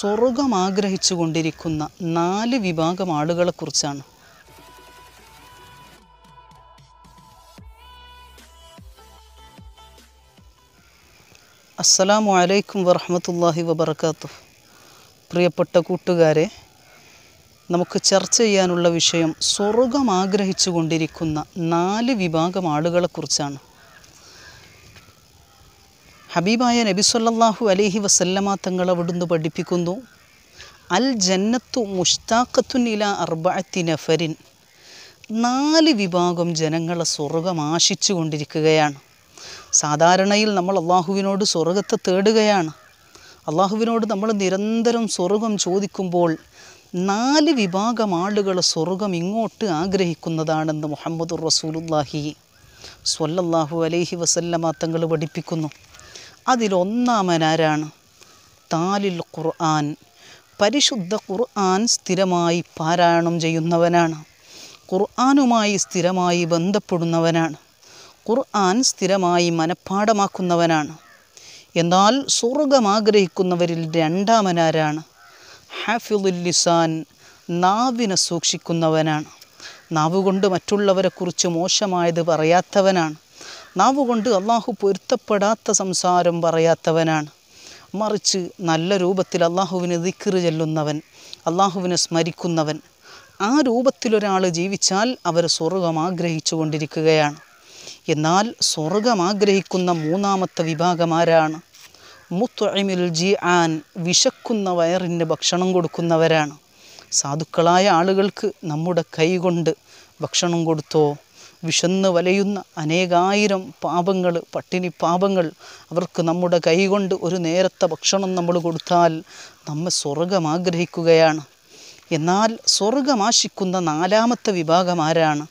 സ്വർഗം ആഗ്രഹിച്ചു കൊണ്ടിരിക്കുന്ന നാല് വിഭാഗം ആളുകളെക്കുറിച്ചാണ് അസ്സലാമു അലൈക്കും വറഹമത്തല്ലാഹി വബർക്കാത്തു പ്രിയപ്പെട്ട കൂട്ടുകാരെ നമുക്ക് ചർച്ച ചെയ്യാനുള്ള വിഷയം സ്വർഗം ആഗ്രഹിച്ചു കൊണ്ടിരിക്കുന്ന നാല് വിഭാഗം ആളുകളെക്കുറിച്ചാണ് ഹബീബായ നബിസ്വല്ലാഹു അലഹി വസല്ലമ തങ്ങൾ അവിടുന്ന് പഠിപ്പിക്കുന്നു അൽ ജന്നത്തു മുഷ്താഖത്തു നില അർബഅത്തി നഫരിൻ നാല് വിഭാഗം ജനങ്ങളെ സ്വർഗം ആശിച്ചു കൊണ്ടിരിക്കുകയാണ് സാധാരണയിൽ നമ്മൾ അള്ളാഹുവിനോട് സ്വർഗത്തെ തേടുകയാണ് അള്ളാഹുവിനോട് നമ്മൾ നിരന്തരം സ്വർഗം ചോദിക്കുമ്പോൾ നാല് വിഭാഗം ആളുകൾ സ്വർഗം ഇങ്ങോട്ട് ആഗ്രഹിക്കുന്നതാണെന്ന് മുഹമ്മദ് റസൂലുല്ലാഹി സ്വല്ലല്ലാഹു അലൈഹി വസല്ലമ തങ്ങൾ പഠിപ്പിക്കുന്നു അതിലൊന്നാമനാരാണ് താലിൽ ഖുർആൻ പരിശുദ്ധ ഖുർആൻ സ്ഥിരമായി പാരായണം ചെയ്യുന്നവനാണ് ഖുർആനുമായി സ്ഥിരമായി ബന്ധപ്പെടുന്നവനാണ് ഖുർആൻ സ്ഥിരമായി മനഃപ്പാടമാക്കുന്നവനാണ് എന്നാൽ സ്വർഗം ആഗ്രഹിക്കുന്നവരിൽ രണ്ടാമനാരാണ് ഹാഫിദുല്ലിസാൻ ലിസാൻ നാവിനെ സൂക്ഷിക്കുന്നവനാണ് നാവുകൊണ്ട് മറ്റുള്ളവരെക്കുറിച്ച് മോശമായത് പറയാത്തവനാണ് നാവ് കൊണ്ട് അള്ളാഹു പൊരുത്തപ്പെടാത്ത സംസാരം പറയാത്തവനാണ് മറിച്ച് നല്ല രൂപത്തിൽ അള്ളാഹുവിനെ ദിക്കറ് ചെല്ലുന്നവൻ അള്ളാഹുവിനെ സ്മരിക്കുന്നവൻ ആ രൂപത്തിലൊരാൾ ജീവിച്ചാൽ അവർ സ്വർഗം ആഗ്രഹിച്ചു കൊണ്ടിരിക്കുകയാണ് എന്നാൽ സ്വർഗം ആഗ്രഹിക്കുന്ന മൂന്നാമത്തെ ആരാണ് മുത്തൊഴിമിൽ ജി ആൻ വിശക്കുന്ന വയറിൻ്റെ ഭക്ഷണം കൊടുക്കുന്നവരാണ് സാധുക്കളായ ആളുകൾക്ക് നമ്മുടെ കൈകൊണ്ട് ഭക്ഷണം കൊടുത്തോ വിശന്ന് വലയുന്ന അനേകായിരം പാപങ്ങൾ പട്ടിണി പാപങ്ങൾ അവർക്ക് നമ്മുടെ കൈകൊണ്ട് ഒരു നേരത്തെ ഭക്ഷണം നമ്മൾ കൊടുത്താൽ നമ്മൾ സ്വർഗം ആഗ്രഹിക്കുകയാണ് എന്നാൽ സ്വർഗമാശിക്കുന്ന നാലാമത്തെ വിഭാഗം ആരാണ്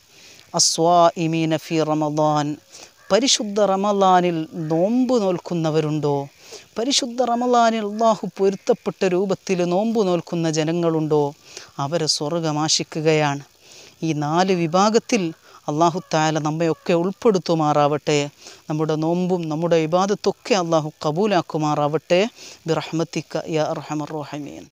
അസ്വാ ഇമീൻ ഫി റമദാൻ പരിശുദ്ധ റമദാനിൽ നോമ്പ് നോൽക്കുന്നവരുണ്ടോ പരിശുദ്ധ റമദാനിൽ അള്ളാഹു പൊരുത്തപ്പെട്ട രൂപത്തിൽ നോമ്പ് നോൽക്കുന്ന ജനങ്ങളുണ്ടോ അവരെ സ്വർഗമാശിക്കുകയാണ് ഈ നാല് വിഭാഗത്തിൽ അള്ളാഹു താല നമ്മയൊക്കെ ഉൾപ്പെടുത്തുമാറാവട്ടെ നമ്മുടെ നോമ്പും നമ്മുടെ ഇബാദത്തൊക്കെ അള്ളാഹു കബൂലാക്കുമാറാവട്ടെ ബിറഹമത്തിക്ക യാ റഹമർ റഹമീൻ